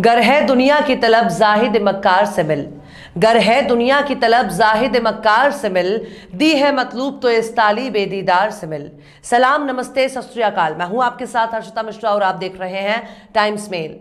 गर है दुनिया की तलब जाहिद मक्कार से मिल गर है दुनिया की तलब जाहिद मक्कार से मिल दी है मतलूब तो इस ताली बेदीदार से मिल सलाम नमस्ते सस्काल मैं हूं आपके साथ हर्षता मिश्रा और आप देख रहे हैं टाइम्स मेल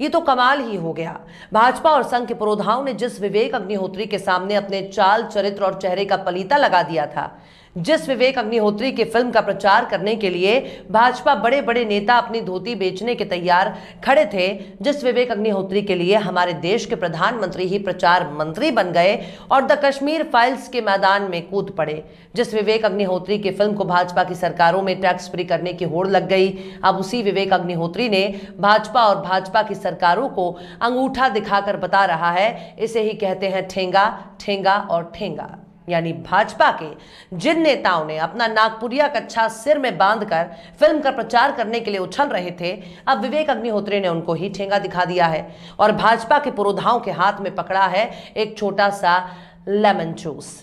ये तो कमाल ही हो गया भाजपा और संघ के पुरोधाओं ने जिस विवेक अग्निहोत्री के सामने अपने चाल चरित्र और चेहरे का पलीता लगा दिया था जिस विवेक अग्निहोत्री की फिल्म का प्रचार करने के लिए भाजपा बड़े बड़े नेता अपनी धोती बेचने के तैयार खड़े थे जिस विवेक अग्निहोत्री के लिए हमारे देश के प्रधानमंत्री ही प्रचार मंत्री बन गए और द कश्मीर फाइल्स के मैदान में कूद पड़े जिस विवेक अग्निहोत्री की फिल्म को भाजपा की सरकारों में टैक्स फ्री करने की होड़ लग गई अब उसी विवेक अग्निहोत्री ने भाजपा और भाजपा की सरकारों को अंगूठा दिखाकर बता रहा है इसे ही कहते हैं ठेंगा ठेंगा और ठेंगा यानी भाजपा के जिन नेताओं ने अपना नागपुरिया कच्छा सिर में बांधकर फिल्म का प्रचार करने के लिए उछल रहे थे अब विवेक अग्निहोत्री ने उनको ही ठेंगा दिखा दिया है और भाजपा के पुरोधाओं के हाथ में पकड़ा है एक छोटा सा लेमन जूस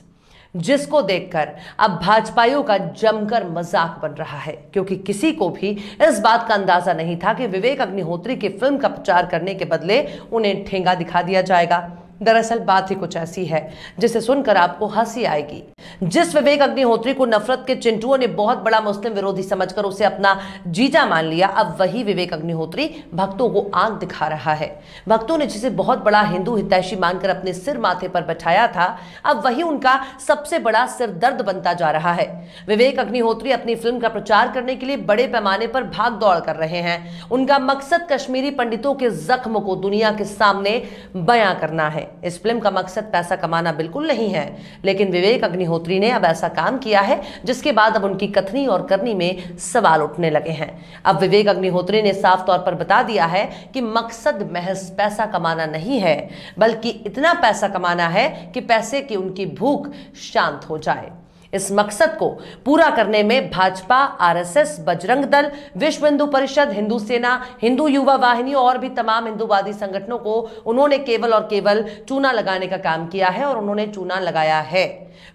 जिसको देखकर अब भाजपाइयों का जमकर मजाक बन रहा है क्योंकि किसी को भी इस बात का अंदाजा नहीं था कि विवेक अग्निहोत्री की फिल्म का प्रचार करने के बदले उन्हें ठेंगा दिखा दिया जाएगा दरअसल बात ही कुछ ऐसी है जिसे सुनकर आपको हंसी आएगी जिस विवेक अग्निहोत्री को नफरत के चिंटुओं ने बहुत बड़ा मुस्लिम विरोधी समझकर उसे अपना जीजा मान लिया अब वही विवेक अग्निहोत्री भक्तों को आग दिखा रहा है भक्तों ने जिसे बहुत बड़ा हिंदू हितैषी मानकर अपने सिर माथे पर बैठाया था अब वही उनका सबसे बड़ा सिर दर्द बनता जा रहा है विवेक अग्निहोत्री अपनी फिल्म का प्रचार करने के लिए बड़े पैमाने पर भाग कर रहे हैं उनका मकसद कश्मीरी पंडितों के जख्म को दुनिया के सामने बयां करना है इस फिल्म का मकसद पैसा कमाना बिल्कुल नहीं है लेकिन विवेक अग्निहोत्री अग्निहोत्री ने अब ऐसा काम किया है जिसके बाद अब उनकी कथनी और करनी में सवाल उठने लगे हैं अब विवेक अग्निहोत्री ने साफ तौर पर बता दिया है कि मकसद महज पैसा कमाना नहीं है बल्कि इतना पैसा कमाना है कि पैसे की उनकी भूख शांत हो जाए इस मकसद को पूरा करने में भाजपा आरएसएस बजरंग दल विश्व हिंदू परिषद हिंदू सेना हिंदू युवा वाहिनी और भी तमाम हिंदूवादी संगठनों को उन्होंने केवल और केवल चूना लगाने का काम किया है और उन्होंने चूना लगाया है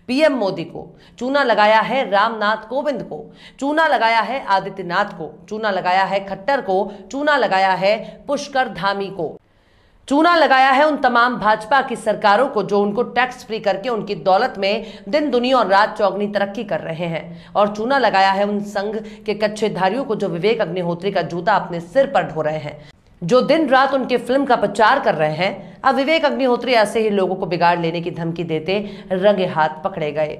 पीएम मोदी को चूना लगाया है रामनाथ कोविंद को चूना लगाया है आदित्यनाथ को चूना लगाया है खट्टर को चूना लगाया है पुष्कर धामी को चूना लगाया है उन तमाम भाजपा की सरकारों को जो उनको टैक्स फ्री करके उनकी दौलत में दिन दुनिया और रात चौगनी तरक्की कर रहे हैं और चूना लगाया है उन संघ के कच्छेधारियों को जो विवेक अग्निहोत्री का जूता अपने सिर पर ढो रहे हैं जो दिन रात उनके फिल्म का प्रचार कर रहे हैं अब विवेक अग्निहोत्री ऐसे ही लोगों को बिगाड़ लेने की धमकी देते रंगे हाथ पकड़े गए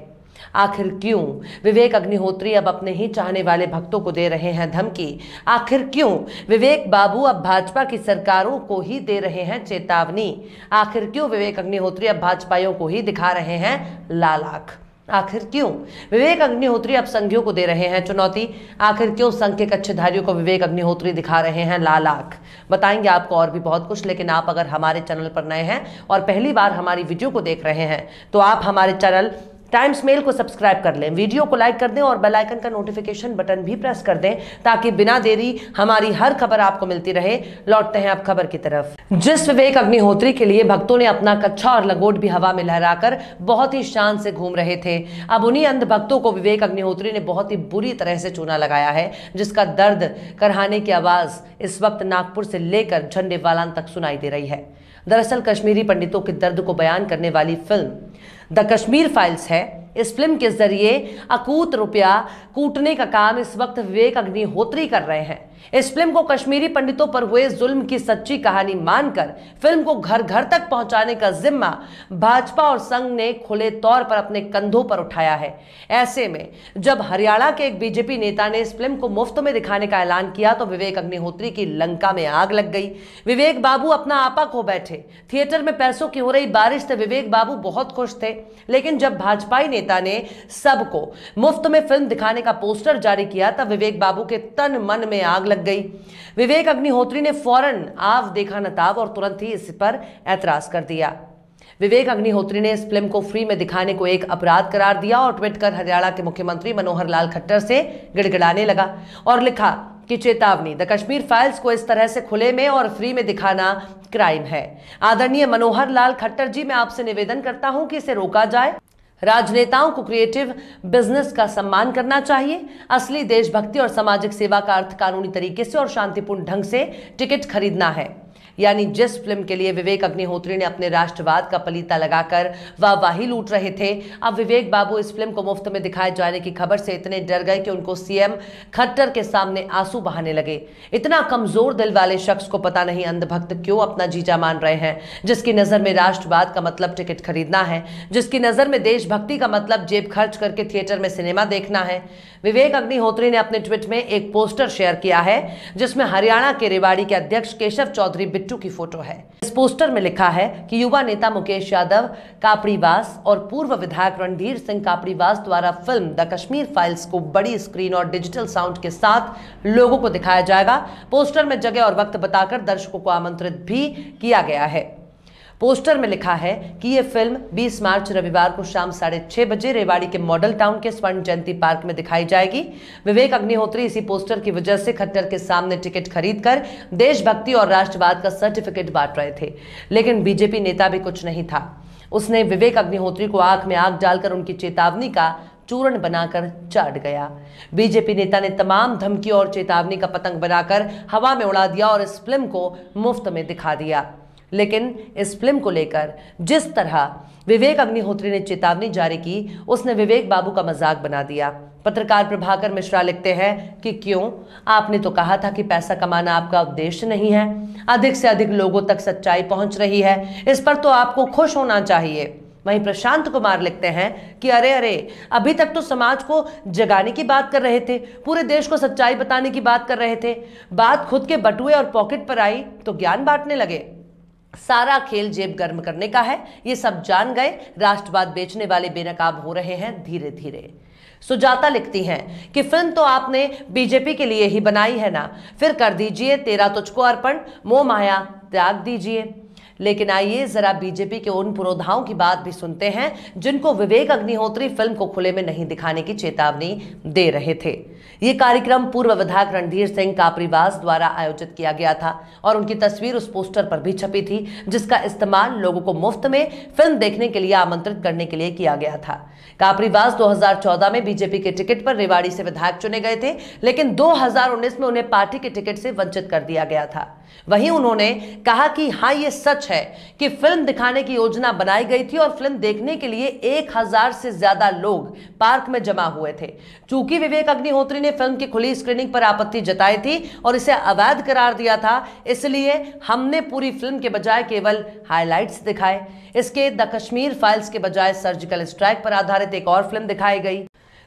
आखिर क्यों विवेक अग्निहोत्री अब अपने ही चाहने वाले भक्तों को दे रहे हैं धमकी आखिर क्यों विवेक बाबू अब भाजपा की सरकारों को ही दे रहे हैं चेतावनी आखिर क्यों विवेक अग्निहोत्री अब भाजपाइयों को ही दिखा रहे हैं लाल आखिर क्यों विवेक अग्निहोत्री अब संघियों को दे रहे हैं चुनौती आखिर क्यों संघ के कच्छेधारियों को विवेक अग्निहोत्री दिखा रहे हैं लाल बताएंगे आपको और भी बहुत कुछ लेकिन आप अगर हमारे चैनल पर नए हैं और पहली बार हमारी वीडियो को देख रहे हैं तो आप हमारे चैनल टाइम्स मेल को सब्सक्राइब कर लें वीडियो को लाइक कर दें और बेल आइकन का नोटिफिकेशन बटन भी प्रेस कर दें ताकि बिना देरी हमारी हर खबर आपको मिलती रहे लौटते हैं आप खबर की तरफ जिस विवेक अग्निहोत्री के लिए भक्तों ने अपना कच्छा और लगोट भी हवा में लहराकर बहुत ही शान से घूम रहे थे अब उन्हीं अंध भक्तों को विवेक अग्निहोत्री ने बहुत ही बुरी तरह से चूना लगाया है जिसका दर्द करहाने की आवाज इस वक्त नागपुर से लेकर झंडे तक सुनाई दे रही है दरअसल कश्मीरी पंडितों के दर्द को बयान करने वाली फिल्म द कश्मीर फाइल्स है इस फिल्म के जरिए अकूत रुपया कूटने का काम इस वक्त विवेक अग्निहोत्री कर रहे हैं इस फिल्म को कश्मीरी पंडितों पर हुए जुल्म की सच्ची कहानी मानकर फिल्म को घर घर तक पहुंचाने का जिम्मा भाजपा और संघ ने खुले तौर पर अपने कंधों पर उठाया है ऐसे में जब हरियाणा के एक बीजेपी नेता ने इस फिल्म को मुफ्त में दिखाने का ऐलान किया तो विवेक अग्निहोत्री की लंका में आग लग गई विवेक बाबू अपना आपा खो बैठे थिएटर में पैसों की हो रही बारिश से विवेक बाबू बहुत खुश थे लेकिन जब भाजपाई ने नेता ने सबको मुफ्त में फिल्म दिखाने का पोस्टर जारी किया तब विवेक बाबू के तन मन में आग लग गई विवेक अग्निहोत्री ने फौरन आव देखा नताव और तुरंत ही इस पर ऐतराज कर दिया विवेक अग्निहोत्री ने इस फिल्म को फ्री में दिखाने को एक अपराध करार दिया और ट्वीट कर हरियाणा के मुख्यमंत्री मनोहर लाल खट्टर से गिड़गिड़ाने लगा और लिखा कि चेतावनी द कश्मीर फाइल्स को इस तरह से खुले में और फ्री में दिखाना क्राइम है आदरणीय मनोहर लाल खट्टर जी मैं आपसे निवेदन करता हूं कि इसे रोका जाए राजनेताओं को क्रिएटिव बिजनेस का सम्मान करना चाहिए असली देशभक्ति और सामाजिक सेवा का अर्थ कानूनी तरीके से और शांतिपूर्ण ढंग से टिकट खरीदना है यानी जिस फिल्म के लिए विवेक अग्निहोत्री ने अपने राष्ट्रवाद का पलीता लगाकर वाहवाही लूट रहे थे अब विवेक बाबू इस फिल्म को मुफ्त में दिखाए जाने की खबर से इतने डर गए कि उनको सीएम खट्टर के सामने आंसू बहाने लगे इतना कमजोर दिल वाले शख्स को पता नहीं अंधभक्त क्यों अपना जीजा मान रहे हैं जिसकी नजर में राष्ट्रवाद का मतलब टिकट खरीदना है जिसकी नजर में देशभक्ति का मतलब जेब खर्च करके थिएटर में सिनेमा देखना है विवेक अग्निहोत्री ने अपने ट्वीट में एक पोस्टर शेयर किया है जिसमें हरियाणा के रेवाड़ी के अध्यक्ष केशव चौधरी बिट्टू बिट्टू की फोटो है इस पोस्टर में लिखा है कि युवा नेता मुकेश यादव कापड़ीवास और पूर्व विधायक रणधीर सिंह कापड़ीवास द्वारा फिल्म द कश्मीर फाइल्स को बड़ी स्क्रीन और डिजिटल साउंड के साथ लोगों को दिखाया जाएगा पोस्टर में जगह और वक्त बताकर दर्शकों को आमंत्रित भी किया गया है पोस्टर में लिखा है कि ये फिल्म 20 मार्च रविवार को शाम साढ़े छह बजे रेवाड़ी के मॉडल टाउन के स्वर्ण जयंती पार्क में दिखाई जाएगी विवेक अग्निहोत्री इसी पोस्टर की वजह से खट्टर के सामने टिकट खरीद कर देशभक्ति और राष्ट्रवाद का सर्टिफिकेट बांट रहे थे लेकिन बीजेपी नेता भी कुछ नहीं था उसने विवेक अग्निहोत्री को आंख में आग डालकर उनकी चेतावनी का चूर्ण बनाकर चाट गया बीजेपी नेता ने तमाम धमकी और चेतावनी का पतंग बनाकर हवा में उड़ा दिया और इस फिल्म को मुफ्त में दिखा दिया लेकिन इस फिल्म को लेकर जिस तरह विवेक अग्निहोत्री ने चेतावनी जारी की उसने विवेक बाबू का मजाक बना दिया पत्रकार प्रभाकर मिश्रा लिखते हैं कि क्यों आपने तो कहा था कि पैसा कमाना आपका उद्देश्य नहीं है अधिक से अधिक लोगों तक सच्चाई पहुंच रही है इस पर तो आपको खुश होना चाहिए वहीं प्रशांत कुमार लिखते हैं कि अरे अरे अभी तक तो समाज को जगाने की बात कर रहे थे पूरे देश को सच्चाई बताने की बात कर रहे थे बात खुद के बटुए और पॉकेट पर आई तो ज्ञान बांटने लगे सारा खेल जेब गर्म करने का है ये सब जान गए राष्ट्रवाद बेचने वाले बेनकाब हो रहे हैं धीरे धीरे सुजाता लिखती हैं कि फिल्म तो आपने बीजेपी के लिए ही बनाई है ना फिर कर दीजिए तेरा तुझको अर्पण मोह माया त्याग दीजिए लेकिन आइए जरा बीजेपी के उन पुरोधाओं की बात भी सुनते हैं जिनको विवेक अग्निहोत्री फिल्म को खुले में नहीं दिखाने की चेतावनी दे रहे थे ये कार्यक्रम पूर्व विधायक रणधीर सिंह कापरीवास द्वारा आयोजित किया गया था और उनकी तस्वीर उस पोस्टर पर भी छपी थी जिसका इस्तेमाल लोगों को मुफ्त में फिल्म देखने के लिए आमंत्रित करने के लिए किया गया था कापरीवास 2014 में बीजेपी के टिकट पर रेवाड़ी से विधायक चुने गए थे लेकिन 2019 में उन्हें पार्टी के टिकट से वंचित कर दिया गया था वहीं उन्होंने कहा कि हाँ ये सच है कि फिल्म दिखाने की योजना बनाई गई थी और फिल्म देखने के लिए एक हजार से ज्यादा लोग पार्क में जमा हुए थे चूंकि विवेक अग्निहोत्री ने फिल्म की खुली स्क्रीनिंग पर आपत्ति जताई थी और इसे अवैध करार दिया था इसलिए हमने पूरी फिल्म के बजाय केवल हाईलाइट्स दिखाए इसके द कश्मीर फाइल्स के बजाय सर्जिकल स्ट्राइक पर आधारित एक और फिल्म दिखाई गई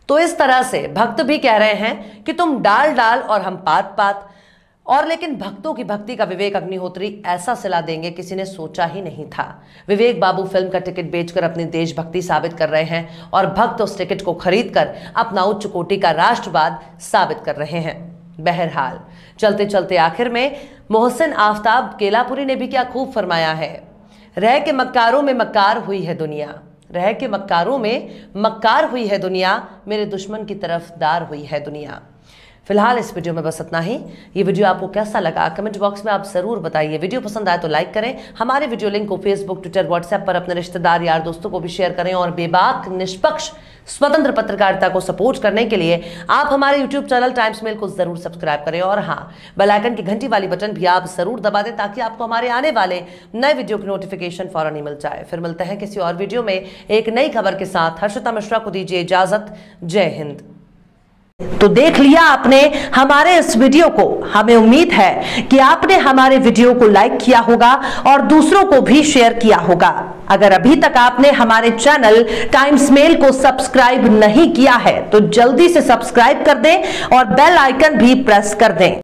तो इस तरह से भक्त भी कह रहे हैं कि तुम डाल डाल और हम पात पात और लेकिन भक्तों की भक्ति का विवेक अग्निहोत्री ऐसा सिला देंगे किसी ने सोचा ही नहीं था विवेक बाबू फिल्म का टिकट बेचकर अपनी देशभक्ति साबित कर रहे हैं और भक्त उस टिकट को खरीदकर अपना उच्च कोटि का राष्ट्रवाद साबित कर रहे हैं बहरहाल चलते चलते आखिर में मोहसिन आफ्ताब केलापुरी ने भी क्या खूब फरमाया है रह के मक्कारों में मक्कार हुई है दुनिया रह के मक्कारों में मक्कार हुई है दुनिया मेरे दुश्मन की तरफ दार हुई है दुनिया फिलहाल इस वीडियो में बस इतना ही ये वीडियो आपको कैसा लगा कमेंट बॉक्स में आप ज़रूर बताइए वीडियो पसंद आए तो लाइक करें हमारे वीडियो लिंक को फेसबुक ट्विटर व्हाट्सएप पर अपने रिश्तेदार यार दोस्तों को भी शेयर करें और बेबाक निष्पक्ष स्वतंत्र पत्रकारिता को सपोर्ट करने के लिए आप हमारे यूट्यूब चैनल टाइम्स मेल को जरूर सब्सक्राइब करें और हाँ बेलाइकन की घंटी वाली बटन भी आप जरूर दबा दें ताकि आपको हमारे आने वाले नए वीडियो की नोटिफिकेशन फौरन ही मिल जाए फिर मिलते हैं किसी और वीडियो में एक नई खबर के साथ हर्षिता मिश्रा को दीजिए इजाजत जय हिंद तो देख लिया आपने हमारे इस वीडियो को हमें उम्मीद है कि आपने हमारे वीडियो को लाइक किया होगा और दूसरों को भी शेयर किया होगा अगर अभी तक आपने हमारे चैनल टाइम्स मेल को सब्सक्राइब नहीं किया है तो जल्दी से सब्सक्राइब कर दें और बेल आइकन भी प्रेस कर दें